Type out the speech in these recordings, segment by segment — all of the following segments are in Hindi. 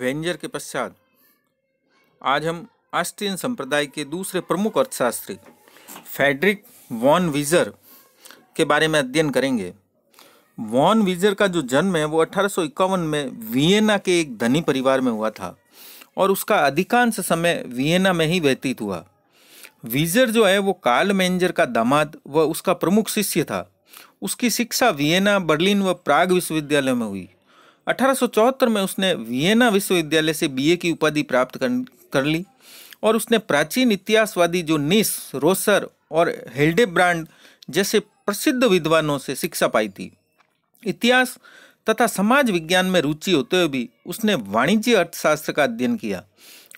वेंजर के पश्चात आज हम ऑस्ट्रियन संप्रदाय के दूसरे प्रमुख अर्थशास्त्री फेडरिक वॉन विजर के बारे में अध्ययन करेंगे वॉन विजर का जो जन्म है वो अठारह में वियना के एक धनी परिवार में हुआ था और उसका अधिकांश समय वियना में ही व्यतीत हुआ विजर जो है वो काल मेंजर का दामाद व उसका प्रमुख शिष्य था उसकी शिक्षा वियना बर्लिन व प्राग विश्वविद्यालय में हुई 1874 में उसने वियना विश्वविद्यालय से बीए की उपाधि प्राप्त कर, कर ली और उसने प्राचीन इतिहासवादी जो निस रोसर और हेल्डेब्रांड जैसे प्रसिद्ध विद्वानों से शिक्षा पाई थी इतिहास तथा समाज विज्ञान में रुचि होते हुए भी उसने वाणिज्य अर्थशास्त्र का अध्ययन किया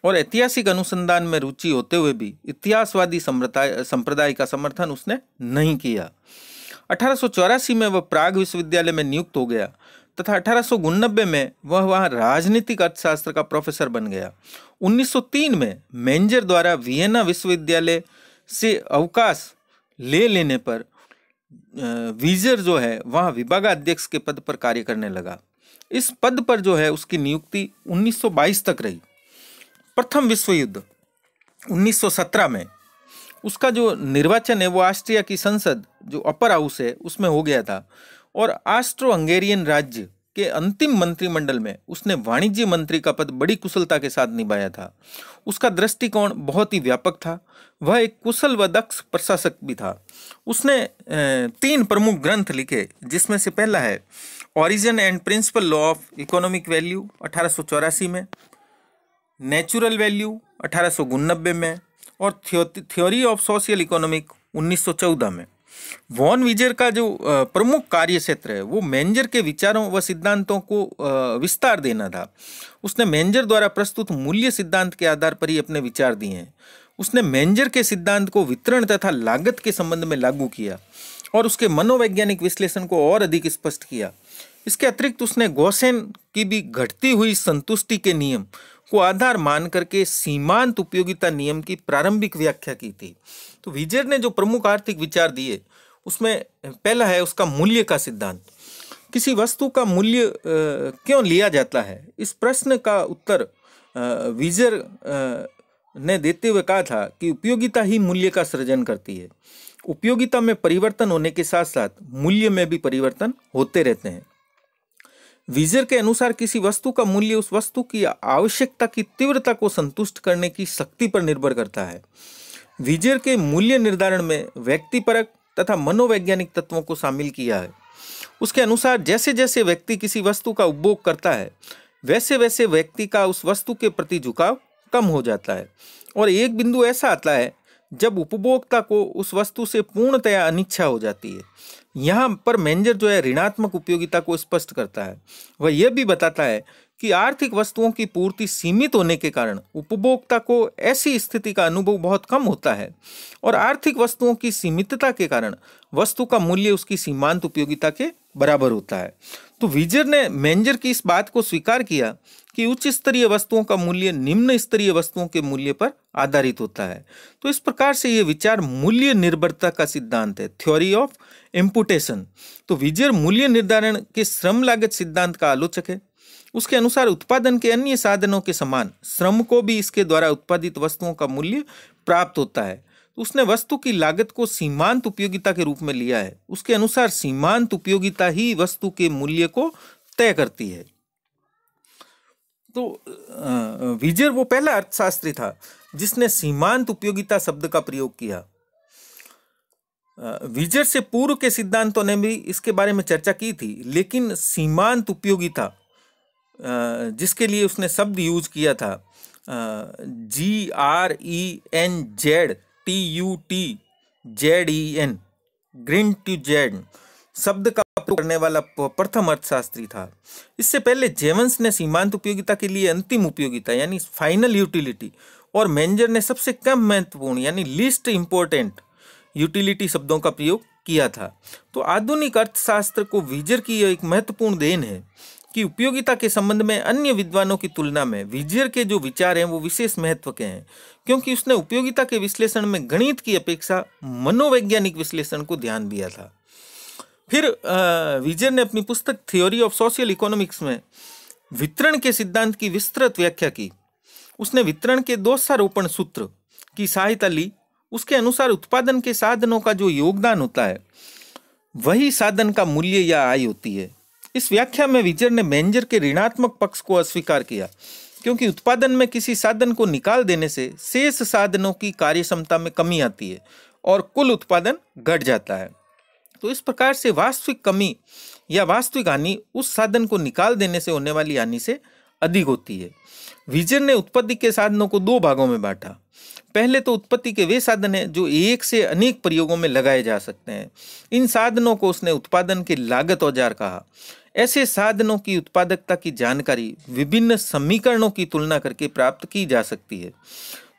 और ऐतिहासिक अनुसंधान में रुचि होते हुए भी इतिहासवादी संप्रदाय का समर्थन उसने नहीं किया अठारह में वह प्राग विश्वविद्यालय में नियुक्त हो गया तथा अठारह में वह वहाँ राजनीतिक अर्थशास्त्र का प्रोफेसर बन गया 1903 में मेंजर द्वारा वियना विश्वविद्यालय से अवकाश ले लेने पर वीजर जो है वहाँ विभागाध्यक्ष के पद पर कार्य करने लगा इस पद पर जो है उसकी नियुक्ति 1922 तक रही प्रथम विश्व युद्ध 1917 में उसका जो निर्वाचन है वो ऑस्ट्रिया की संसद जो अपर हाउस है उसमें हो गया था और आस्ट्रो हंगेरियन राज्य के अंतिम मंत्रिमंडल में उसने वाणिज्य मंत्री का पद बड़ी कुशलता के साथ निभाया था उसका दृष्टिकोण बहुत ही व्यापक था वह एक कुशल व दक्ष प्रशासक भी था उसने तीन प्रमुख ग्रंथ लिखे जिसमें से पहला है origin and principle law of economic value अठारह में नेचुरल वैल्यू अठारह में और थ्योरी ऑफ सोशल इकोनॉमिक 1914 में वॉन विजर का जो प्रमुख कार्य क्षेत्र है वो मेंजर के विचारों व सिद्धांतों को विस्तार देना था उसने मेंजर द्वारा प्रस्तुत मूल्य सिद्धांत के आधार पर ही अपने विचार दिए हैं उसने मेंजर के सिद्धांत को वितरण तथा लागत के संबंध में लागू किया और उसके मनोवैज्ञानिक विश्लेषण को और अधिक स्पष्ट किया इसके अतिरिक्त उसने गोसेन की भी घटती हुई संतुष्टि के नियम को आधार मान करके सीमांत उपयोगिता नियम की प्रारंभिक व्याख्या की थी तो विजय ने जो प्रमुख आर्थिक विचार दिए उसमें पहला है उसका मूल्य का सिद्धांत किसी वस्तु का मूल्य क्यों लिया जाता है इस प्रश्न का उत्तर विजर ने देते हुए कहा था कि उपयोगिता ही मूल्य का सृजन करती है उपयोगिता में परिवर्तन होने के साथ साथ मूल्य में भी परिवर्तन होते रहते हैं विजर के अनुसार किसी वस्तु का मूल्य उस वस्तु की आवश्यकता की तीव्रता को संतुष्ट करने की शक्ति पर निर्भर करता है विजर के मूल्य निर्धारण में व्यक्तिपरक तथा मनोवैज्ञानिक तत्वों को शामिल किया है उसके अनुसार जैसे जैसे व्यक्ति किसी वस्तु का उपभोग करता है वैसे वैसे व्यक्ति का उस वस्तु के प्रति झुकाव कम हो जाता है और एक बिंदु ऐसा आता है जब उपभोक्ता को उस वस्तु से पूर्णतया अनिच्छा हो जाती है यहाँ पर मेंजर जो है ऋणात्मक उपयोगिता को स्पष्ट करता है वह यह भी बताता है कि आर्थिक वस्तुओं की पूर्ति सीमित होने के कारण उपभोक्ता को ऐसी स्थिति का अनुभव बहुत कम होता है और आर्थिक वस्तुओं की सीमितता के कारण वस्तु का मूल्य उसकी सीमांत उपयोगिता के बराबर होता है तो विजर ने मैनेजर की इस बात को स्वीकार किया कि उच्च स्तरीय वस्तुओं का मूल्य निम्न स्तरीय वस्तुओं के मूल्य पर आधारित होता है तो इस प्रकार से ये विचार मूल्य निर्भरता का सिद्धांत है थ्योरी ऑफ इम्पुटेशन तो विजयर मूल्य निर्धारण के श्रम लागत सिद्धांत का आलोचक है उसके अनुसार उत्पादन के अन्य साधनों के समान श्रम को भी इसके द्वारा उत्पादित वस्तुओं का मूल्य प्राप्त होता है तो उसने वस्तु की लागत को सीमांत उपयोगिता के रूप में लिया है उसके अनुसार सीमांत उपयोगिता ही वस्तु के मूल्य को तय करती है तो विजर वो पहला अर्थशास्त्री था जिसने सीमांत उपयोगिता शब्द का प्रयोग किया विजर से पूर्व के सिद्धांतों ने भी इसके बारे में चर्चा की थी लेकिन सीमांत उपयोगिता जिसके लिए उसने शब्द यूज किया था G R E N Z T U T Z E N green टू जेड शब्द का उपयोग करने वाला प्रथम अर्थशास्त्री था इससे पहले जेवंस ने सीमांत उपयोगिता के लिए अंतिम उपयोगिता यानी फाइनल यूटिलिटी और मेंजर ने सबसे कम महत्वपूर्ण यानी लिस्ट इंपॉर्टेंट यूटिलिटी शब्दों का प्रयोग किया था तो आधुनिक अर्थशास्त्र को विजर की एक महत्वपूर्ण देन है कि उपयोगिता के संबंध में अन्य विद्वानों की तुलना में विजर के जो विचार हैं वो विशेष महत्व के हैं क्योंकि उसने उपयोगिता के विश्लेषण में गणित की अपेक्षा मनोवैज्ञानिक विश्लेषण को ध्यान दिया था फिर विजय ने अपनी पुस्तक थियोरी ऑफ सोशल इकोनॉमिक्स में वितरण के सिद्धांत की विस्तृत व्याख्या की उसने वितरण के दोषारोपण सूत्र की सहायता ली उसके अनुसार उत्पादन के साधनों का जो योगदान होता है वही साधन का मूल्य या आय होती है इस व्याख्या में विजय ने मैंजर के ऋणात्मक पक्ष को अस्वीकार किया क्योंकि उत्पादन में किसी साधन को निकाल देने से शेष साधनों की कार्यक्षमता में कमी आती है और कुल उत्पादन घट जाता है तो इस प्रकार से वास्तविक कमी या वास्तविक हानि उस साधन को निकाल देने से होने वाली हानि से अधिक होती है विजर ने उत्पत्ति के साधनों को दो भागों में बांटा पहले तो उत्पत्ति के वे साधन हैं जो एक से अनेक प्रयोगों में लगाए जा सकते हैं इन साधनों को उसने उत्पादन के लागत औजार कहा ऐसे साधनों की उत्पादकता की जानकारी विभिन्न समीकरणों की तुलना करके प्राप्त की जा सकती है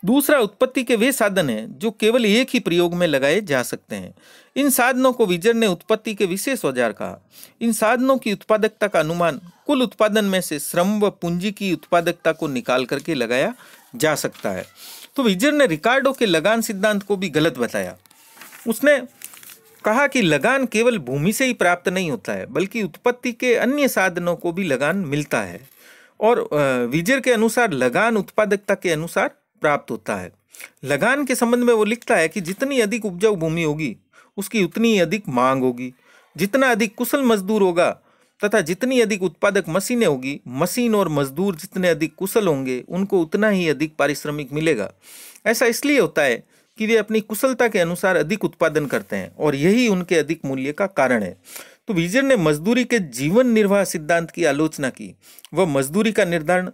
दूसरा उत्पत्ति के वे साधन हैं जो केवल एक ही प्रयोग में लगाए जा सकते हैं इन साधनों को विजर ने उत्पत्ति के विशेष औजार कहा इन साधनों की उत्पादकता का अनुमान कुल उत्पादन में से श्रम व पूंजी की उत्पादकता को निकाल करके लगाया जा सकता है तो विजर ने रिकार्डो के लगान सिद्धांत को भी गलत बताया उसने कहा कि लगान केवल भूमि से ही प्राप्त नहीं होता है बल्कि उत्पत्ति के अन्य साधनों को भी लगान मिलता है और विजर के अनुसार लगान उत्पादकता के अनुसार प्राप्त होता है लगान के संबंध में वो लिखता है कि जितनी अधिक उपजाऊ भूमि होगी उसकी उतनी अधिक मांग होगी जितना अधिक कुशल मजदूर होगा तथा जितनी अधिक उत्पादक मशीनें होगी मशीन और मजदूर जितने अधिक कुशल होंगे उनको उतना ही अधिक पारिश्रमिक मिलेगा ऐसा इसलिए होता है कि वे अपनी कुशलता के अनुसार अधिक उत्पादन करते हैं और यही उनके अधिक मूल्य का कारण है तो विजय ने मजदूरी के जीवन निर्वाह सिद्धांत की आलोचना की वह मजदूरी का निर्धारण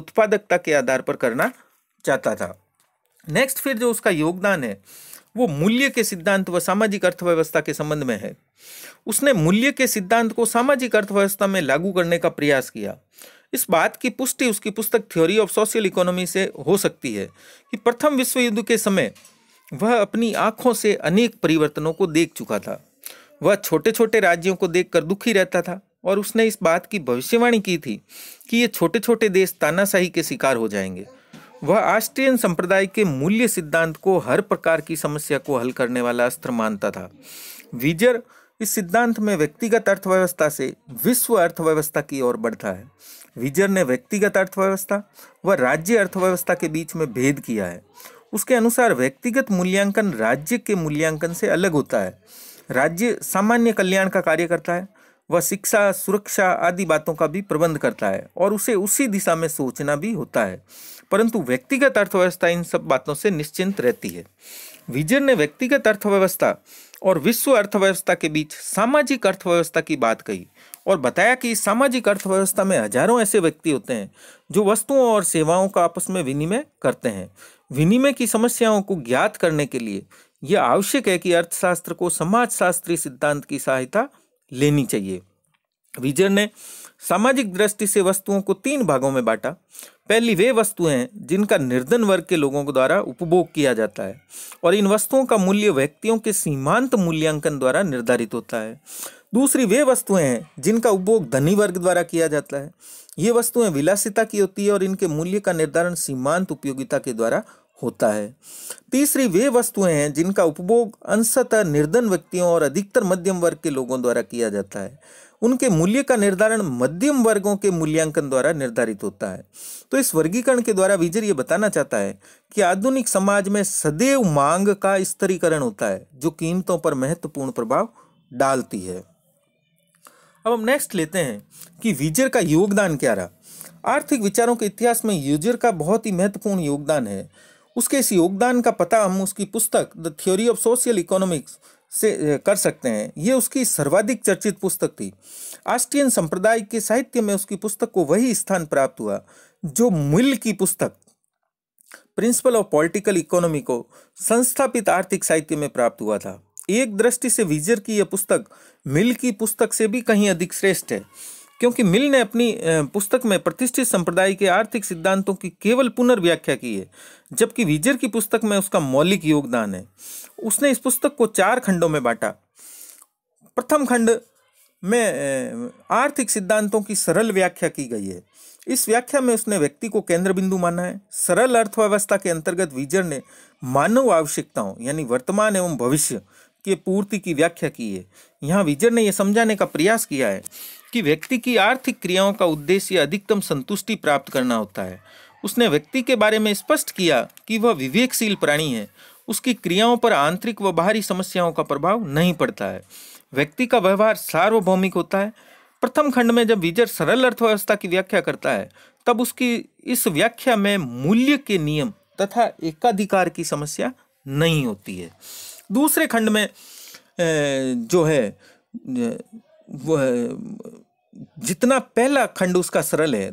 उत्पादकता के आधार पर करना जाता था नेक्स्ट फिर जो उसका योगदान है वो मूल्य के सिद्धांत व सामाजिक अर्थव्यवस्था के संबंध में है उसने मूल्य के सिद्धांत को सामाजिक अर्थव्यवस्था में लागू करने का प्रयास किया इस बात की पुष्टि उसकी पुस्तक थ्योरी ऑफ सोशल इकोनॉमी से हो सकती है कि प्रथम विश्व युद्ध के समय वह अपनी आंखों से अनेक परिवर्तनों को देख चुका था वह छोटे छोटे राज्यों को देखकर दुखी रहता था और उसने इस बात की भविष्यवाणी की थी कि ये छोटे छोटे देश तानाशाही के शिकार हो जाएंगे वह ऑस्ट्रियन संप्रदाय के मूल्य सिद्धांत को हर प्रकार की समस्या को हल करने वाला अस्त्र मानता था विजर इस सिद्धांत में व्यक्तिगत अर्थव्यवस्था से विश्व अर्थव्यवस्था की ओर बढ़ता है विजर ने व्यक्तिगत अर्थव्यवस्था व राज्य अर्थव्यवस्था के बीच में भेद किया है उसके अनुसार व्यक्तिगत मूल्यांकन राज्य के मूल्यांकन से अलग होता है राज्य सामान्य कल्याण का कार्य करता है वह शिक्षा सुरक्षा आदि बातों का भी प्रबंध करता है और उसे उसी दिशा में सोचना भी होता है परंतु व्यक्तिगत अर्थव्यवस्था इन सब बातों से निश्चिंत रहती है विजन ने व्यक्तिगत अर्थव्यवस्था और विश्व अर्थव्यवस्था के बीच सामाजिक अर्थव्यवस्था की बात कही और बताया कि सामाजिक अर्थव्यवस्था में हजारों ऐसे व्यक्ति होते हैं जो वस्तुओं और सेवाओं का आपस में विनिमय करते हैं विनिमय की समस्याओं को ज्ञात करने के लिए यह आवश्यक है कि अर्थशास्त्र को समाजशास्त्री सिद्धांत की सहायता लेनी चाहिए विजर ने सामाजिक दृष्टि से वस्तुओं को तीन भागों में बांटा पहली वे वस्तुएं हैं जिनका निर्धन वर्ग के लोगों के द्वारा उपभोग किया जाता है और इन वस्तुओं का मूल्य व्यक्तियों के सीमांत मूल्यांकन द्वारा निर्धारित होता है दूसरी वे वस्तुएं हैं जिनका उपभोग धनी वर्ग द्वारा किया जाता है ये वस्तुएं विलासिता की होती है और इनके मूल्य का निर्धारण सीमांत उपयोगिता के द्वारा होता है तीसरी वे वस्तुएं हैं जिनका उपभोग अंशतः निर्धन व्यक्तियों और अधिकतर मध्यम वर्ग के लोगों द्वारा किया जाता है उनके मूल्य का निर्धारण मध्यम वर्गों के मूल्यांकन द्वारा निर्धारित होता है तो इस वर्गीकरण के द्वारा विजय ये बताना चाहता है कि आधुनिक समाज में सदैव मांग का स्तरीकरण होता है जो कीमतों पर महत्वपूर्ण प्रभाव डालती है अब हम नेक्स्ट लेते हैं कि विजर का योगदान क्या रहा आर्थिक विचारों के इतिहास में यूजर का बहुत ही महत्वपूर्ण योगदान है उसके इस योगदान का पता हम उसकी पुस्तक the theory of social economics से कर सकते हैं ये उसकी सर्वाधिक चर्चित पुस्तक थी आस्ट्रियन संप्रदाय के साहित्य में उसकी पुस्तक को वही स्थान प्राप्त हुआ जो मिल की पुस्तक प्रिंसिपल ऑफ पॉलिटिकल इकोनॉमी को संस्थापित आर्थिक साहित्य में प्राप्त हुआ था एक दृष्टि से विजर की यह पुस्तक मिल की पुस्तक से भी कहीं अधिक श्रेष्ठ है क्योंकि मिल ने अपनी पुस्तक में प्रतिष्ठित संप्रदाय के आर्थिक सिद्धांतों की केवल पुनर्व्याख्या की है जबकि विजर की पुस्तक में उसका मौलिक योगदान है उसने इस पुस्तक को चार खंडों में बांटा प्रथम खंड में आर्थिक सिद्धांतों की सरल व्याख्या की गई है इस व्याख्या में उसने व्यक्ति को केंद्र बिंदु माना है सरल अर्थव्यवस्था के अंतर्गत विजर ने मानव आवश्यकताओं यानी वर्तमान एवं भविष्य की पूर्ति की व्याख्या की है यहाँ विजर ने यह समझाने का प्रयास किया है कि व्यक्ति की आर्थिक क्रियाओं का उद्देश्य अधिकतम संतुष्टि प्राप्त करना होता है उसने व्यक्ति के बारे में स्पष्ट किया कि वह विवेकशील प्राणी है उसकी क्रियाओं पर आंतरिक व बाहरी समस्याओं का प्रभाव नहीं पड़ता है व्यक्ति का व्यवहार सार्वभौमिक होता है प्रथम खंड में जब विजय सरल अर्थव्यवस्था की व्याख्या करता है तब उसकी इस व्याख्या में मूल्य के नियम तथा एकाधिकार की समस्या नहीं होती है दूसरे खंड में जो है जितना पहला खंड उसका सरल है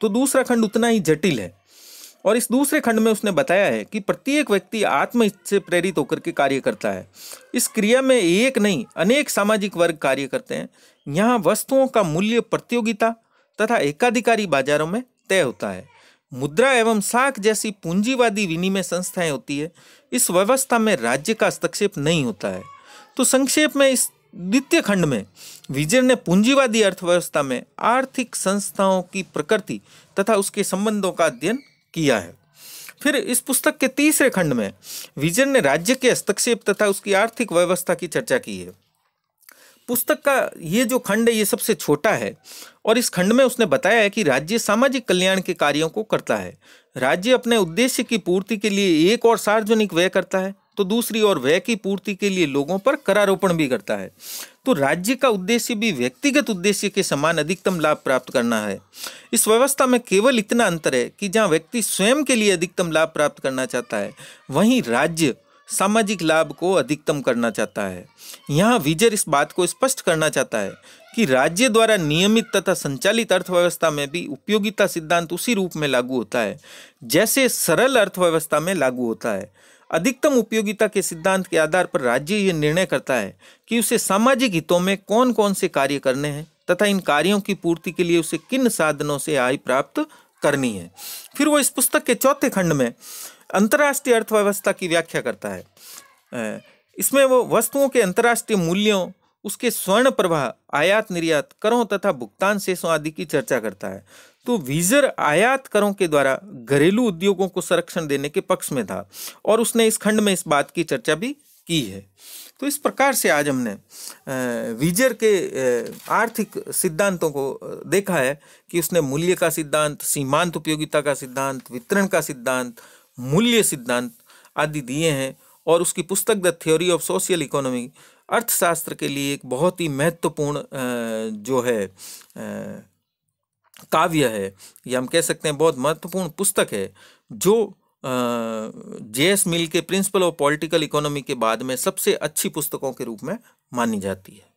तो दूसरा खंड उतना ही जटिल है और इस दूसरे खंड में उसने बताया है कि प्रत्येक व्यक्ति आत्म से प्रेरित होकर के कार्य करता है इस क्रिया में एक नहीं अनेक सामाजिक वर्ग कार्य करते हैं यहाँ वस्तुओं का मूल्य प्रतियोगिता तथा एकाधिकारी बाजारों में तय होता है मुद्रा एवं साख जैसी पूंजीवादी विनिमय संस्थाएं होती है इस व्यवस्था में राज्य का हस्तक्षेप नहीं होता है तो संक्षेप में इस द्वितीय खंड में विजय ने पूंजीवादी अर्थव्यवस्था में आर्थिक संस्थाओं की प्रकृति तथा उसके संबंधों का अध्ययन किया है फिर इस पुस्तक के तीसरे खंड में विजय ने राज्य के हस्तक्षेप तथा उसकी आर्थिक व्यवस्था की चर्चा की है पुस्तक का ये जो खंड है ये सबसे छोटा है और इस खंड में उसने बताया है कि राज्य सामाजिक कल्याण के कार्यों को करता है राज्य अपने उद्देश्य की पूर्ति के लिए एक और सार्वजनिक व्यय करता है तो दूसरी ओर व्यय की पूर्ति के लिए लोगों पर करारोपण भी करता है तो राज्य का उद्देश्य भी व्यक्तिगत उद्देश्य के समान अधिकतम लाभ प्राप्त करना है इस व्यवस्था में केवल इतना अंतर है कि जहाँ व्यक्ति स्वयं के लिए अधिकतम लाभ प्राप्त करना चाहता है वहीं राज्य सामाजिक लाभ को अधिकतम करना चाहता है यहाँ विजर इस बात को स्पष्ट करना चाहता है कि राज्य द्वारा नियमित तथा संचालित अर्थव्यवस्था में भी उपयोगिता सिद्धांत उसी रूप में लागू होता है जैसे सरल अर्थव्यवस्था में लागू होता है अधिकतम उपयोगिता के सिद्धांत के आधार पर राज्य ये निर्णय करता है कि उसे सामाजिक हितों में कौन कौन से कार्य करने हैं तथा इन कार्यों की पूर्ति के लिए उसे किन साधनों से आय प्राप्त करनी है फिर वो इस पुस्तक के चौथे खंड में अंतर्राष्ट्रीय अर्थव्यवस्था की व्याख्या करता है इसमें वो वस्तुओं के अंतर्राष्ट्रीय मूल्यों उसके स्वर्ण प्रवाह आयात निर्यात करों तथा भुगतान शेषों आदि की चर्चा करता है तो वीजर आयात करों के द्वारा घरेलू उद्योगों को संरक्षण देने के पक्ष में था और उसने इस खंड में इस बात की चर्चा भी की है तो इस प्रकार से आज हमने वीजर के आर्थिक सिद्धांतों को देखा है कि उसने मूल्य का सिद्धांत सीमांत उपयोगिता का सिद्धांत वितरण का सिद्धांत मूल्य सिद्धांत आदि दिए हैं और उसकी पुस्तक the theory of social economy अर्थशास्त्र के लिए एक बहुत ही महत्वपूर्ण जो है काव्य है या हम कह सकते हैं बहुत महत्वपूर्ण पुस्तक है जो जे एस मिल के प्रिंसिपल ऑफ पॉलिटिकल इकोनॉमी के बाद में सबसे अच्छी पुस्तकों के रूप में मानी जाती है